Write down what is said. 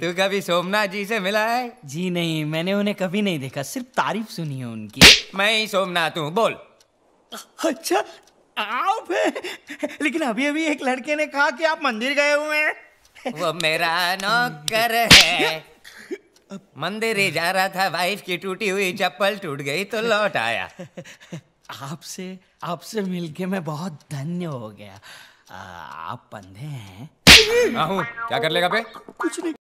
तू कभी सोमनाथ जी से मिला है जी नहीं मैंने उन्हें कभी नहीं देखा सिर्फ तारीफ सुनी है उनकी मैं ही सोमनाथ हूँ बोल अच्छा आप लेकिन अभी अभी एक लड़के ने कहा कि आप मंदिर गए हुए हैं वो मेरा नौकर है मंदिर ही जा रहा था वाइफ की टूटी हुई चप्पल टूट गई तो लौट आया आपसे आपसे मिलके मैं बहुत धन्य हो गया आ, आप बंधे हैं क्या कर लेगा पे कुछ नहीं